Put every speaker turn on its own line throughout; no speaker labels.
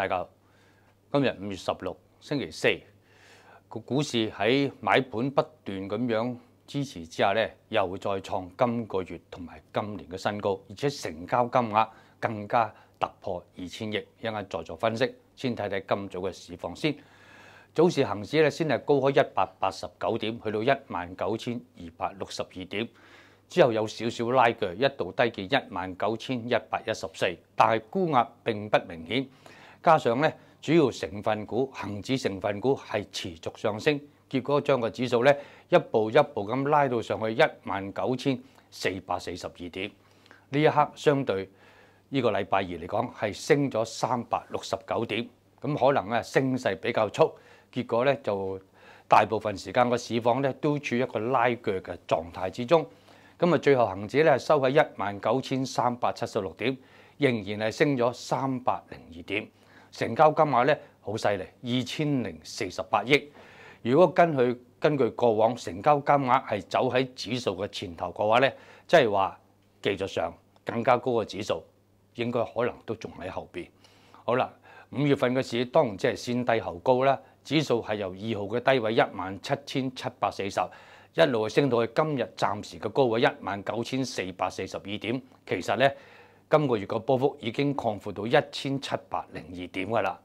大家今日五月十六星期四個股市喺買盤不斷咁樣支持之下咧，又再創今個月同埋今年嘅新高，而且成交金額更加突破二千億。一間在做分析，先睇睇今早嘅市況先。早市行市咧先係高開一百八十九點，去到一萬九千二百六十二點之後有少少拉鋸，一度低見一萬九千一百一十四，但係估壓並不明顯。加上咧，主要成分股、恒指成分股係持續上升，結果將個指數咧一步一步咁拉到上去一萬九千四百四十二點。呢一刻相對呢個禮拜二嚟講係升咗三百六十九點，咁可能咧升勢比較速，結果咧就大部分時間個市況咧都處一個拉腳嘅狀態之中。咁啊，最後恆指咧收喺一萬九千三百七十六點，仍然係升咗三百零二點。成交金額咧好犀利，二千零四十八億。如果根佢根據過往成交金額係走喺指數嘅前頭嘅話咧，即係話技術上更加高嘅指數應該可能都仲喺後邊。好啦，五月份嘅市當然即係先低後高啦，指數係由二號嘅低位一萬七千七百四十一路升到去今日暫時嘅高位一萬九千四百四十二點。其實咧。今個月個波幅已經擴闊到一千七百零二點㗎啦。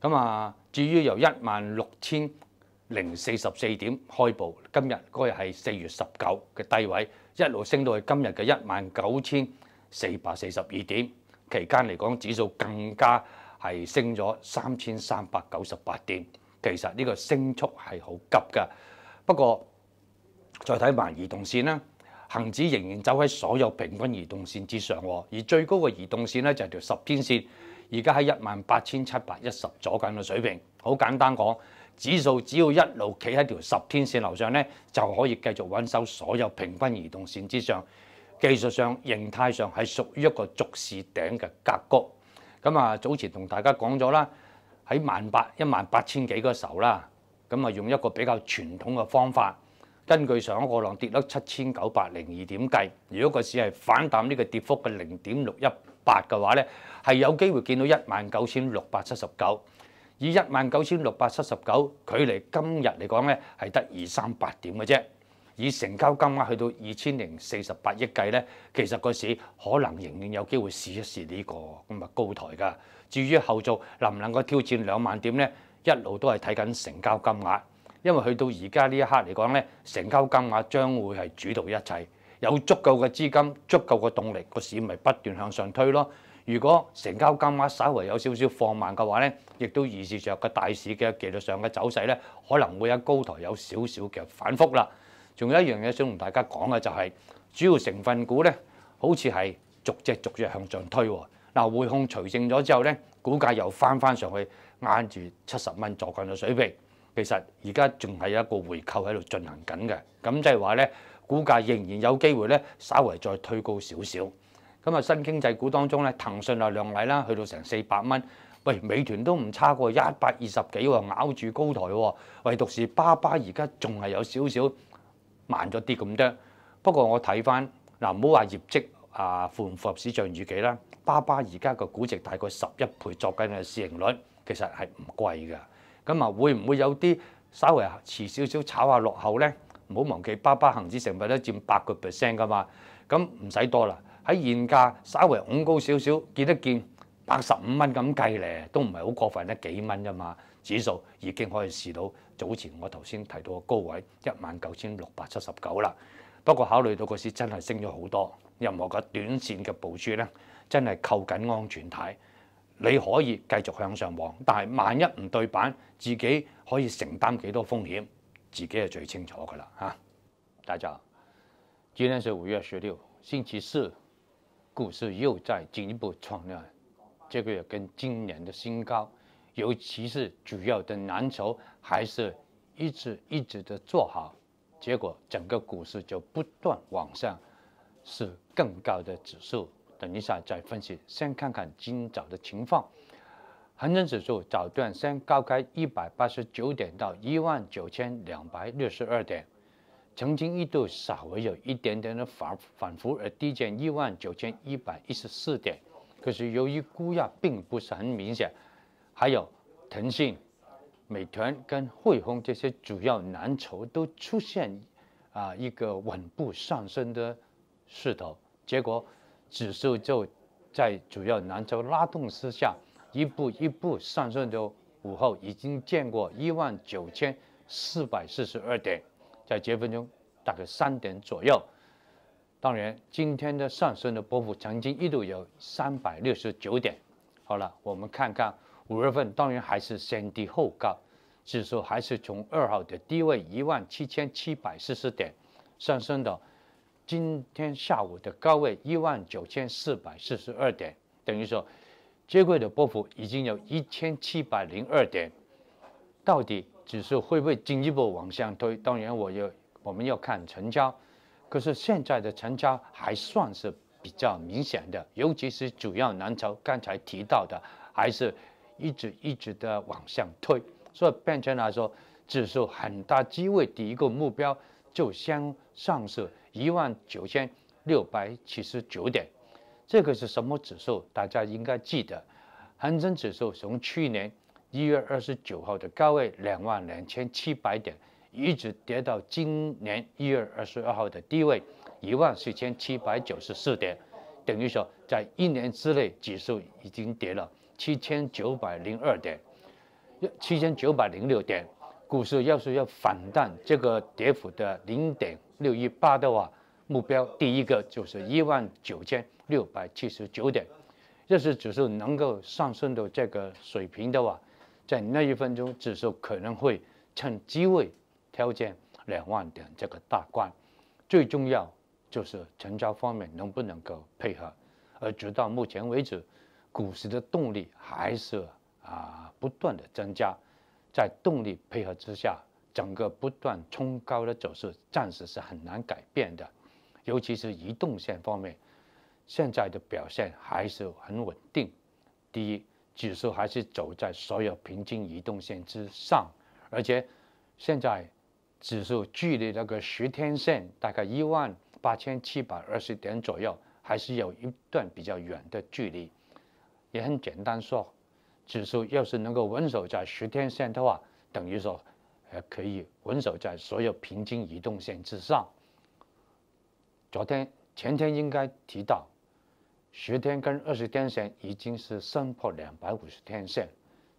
咁啊，至於由一萬六千零四十四點開步，今日嗰日係四月十九嘅低位，一路升到去今日嘅一萬九千四百四十二點。期間嚟講，指數更加係升咗三千三百九十八點。其實呢個升速係好急㗎。不過再睇埋移動線啦。恒指仍然走喺所有平均移動線之上，而最高嘅移動線咧就係條十天線，而家喺一萬八千七百一十左近嘅水平。好簡單講，指數只要一路企喺條十天線樓上咧，就可以繼續穩守所有平均移動線之上。技術上、形態上係屬於一個逐市頂嘅格局。咁啊，早前同大家講咗啦，喺萬八一萬八千幾嗰時候啦，咁啊用一個比較傳統嘅方法。根據上一個浪跌得七千九百零二點計，如果個市係反彈呢個跌幅嘅零點六一八嘅話咧，係有機會見到一萬九千六百七十九。以一萬九千六百七十九距離今日嚟講咧，係得二三八點嘅啫。以成交金額去到二千零四十八億計咧，其實個市可能仍然有機會試一試呢個咁嘅高台㗎。至於後續能唔能夠挑戰兩萬點咧，一路都係睇緊成交金額。因為去到而家呢一刻嚟講咧，成交金額將會係主導一切，有足夠嘅資金、足夠嘅動力，個市咪不斷向上推咯。如果成交金額稍為有少少放慢嘅話咧，亦都預示著個大市嘅技術上嘅走勢咧，可能會喺高台有少少嘅反覆啦。仲有一樣嘢想同大家講嘅就係，主要成分股咧好似係逐隻逐隻向上推，嗱匯控除剩咗之後咧，股價又翻翻上去，壓住七十蚊左強嘅水平。其實而家仲係一個回購喺度進行緊嘅，咁即係話咧，股價仍然有機會咧，稍微再推高少少。咁啊，新經濟股當中咧，騰訊啊亮麗啦，去到成四百蚊。喂，美團都唔差過一百二十幾喎，咬住高台喎。唯獨是巴巴而家仲係有少少慢咗啲咁多。不過我睇翻嗱，唔好話業績啊，符唔符合市場預期啦？巴巴而家個估值大概十一倍，作緊嘅市盈率其實係唔貴㗎。咁啊，會唔會有啲稍微遲少少炒下落後呢？唔好忘記，巴巴恆指成分都佔八個 percent 噶嘛。咁唔使多啦，喺現價稍微拱高少少，見一見八十五蚊咁計咧，都唔係好過分得幾蚊啫嘛。指數已經可以試到早前我頭先提到嘅高位一萬九千六百七十九啦。不過考慮到個市真係升咗好多，任何嘅短線嘅部署咧，真係扣緊安全帶。你可以繼續向上望，但係萬一唔對板，自己可以承擔幾多風險，自己係最清楚㗎啦嚇。大家，今天是五月十六，星期四，股市又在進一步創下這個月跟今年的新高，尤其是主要的藍籌，還是一直一直的做好，結果整個股市就不斷往上，是更高的指數。等一下再分析，先看看今早的情况。恒生指数早段先高开一百八十九点到一万九千两百六十二点，曾经一度稍微有一点点的反反复而低见一万九千一百一十四点。可是由于估压并不是很明显，还有腾讯、美团跟汇丰这些主要蓝筹都出现啊一个稳步上升的势头，结果。指数就在主要蓝筹拉动之下，一步一步上升。到午后已经见过一万九千四百四十二点，在几分钟大概三点左右。当然，今天的上升的波幅曾经一度有三百六十九点。好了，我们看看五月份，当然还是先低后高，指数还是从二号的低位一万七千七百四十点上升的。今天下午的高位一万九千四百四十二点，等于说，接轨的波幅已经有一千七百零二点，到底指数会不会进一步往上推？当然，我要我们要看成交，可是现在的成交还算是比较明显的，尤其是主要蓝筹刚才提到的，还是一直一直的往上推，所以变成来说，指数很大机会第一个目标就先上市。一万九千六百七十九点，这个是什么指数？大家应该记得，恒生指数从去年一月二十九号的高位两万两千七百点，一直跌到今年一月二十二号的低位一万四千七百九十四点，等于说在一年之内，指数已经跌了七千九百零二点，七千九百零六点。股市要是要反弹，这个跌幅的零点。六一八的话，目标第一个就是一万九千六百七十九点，要是指数能够上升到这个水平的话，在那一分钟，指数可能会趁机会挑战两万点这个大关。最重要就是成交方面能不能够配合，而直到目前为止，股市的动力还是啊不断的增加，在动力配合之下。整个不断冲高的走势暂时是很难改变的，尤其是移动线方面，现在的表现还是很稳定。第一，指数还是走在所有平均移动线之上，而且现在指数距离那个十天线大概一万八千七百二十点左右，还是有一段比较远的距离。也很简单说，指数要是能够稳守在十天线的话，等于说。还可以稳守在所有平均移动线之上。昨天、前天应该提到，十天跟二十天线已经是升破两百五十天线，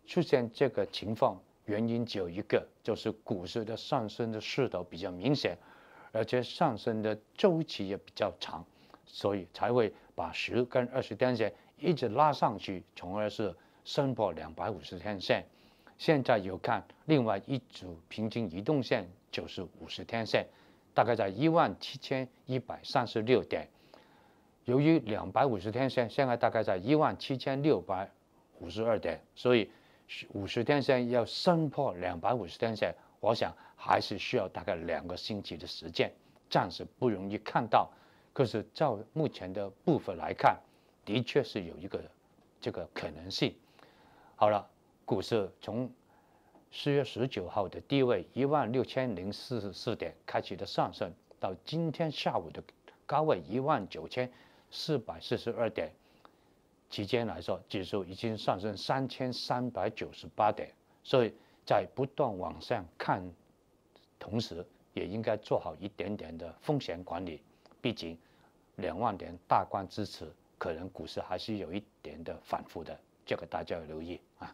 出现这个情况，原因只有一个，就是股市的上升的势头比较明显，而且上升的周期也比较长，所以才会把十跟二十天线一直拉上去，从而是升破两百五十天线。现在有看另外一组平均移动线，就是五十天线，大概在一万七千一百三十六点。由于两百五十天线现在大概在一万七千六百五十二点，所以五十天线要升破两百五十天线，我想还是需要大概两个星期的时间，暂时不容易看到。可是照目前的部分来看，的确是有一个这个可能性。好了。股市从四月十九号的低位一万六千零四十四点开启的上升，到今天下午的高位一万九千四百四十二点期间来说，指数已经上升三千三百九十八点。所以在不断往上看，同时也应该做好一点点的风险管理。毕竟两万点大关支持，可能股市还是有一点的反复的，这个大家要留意啊。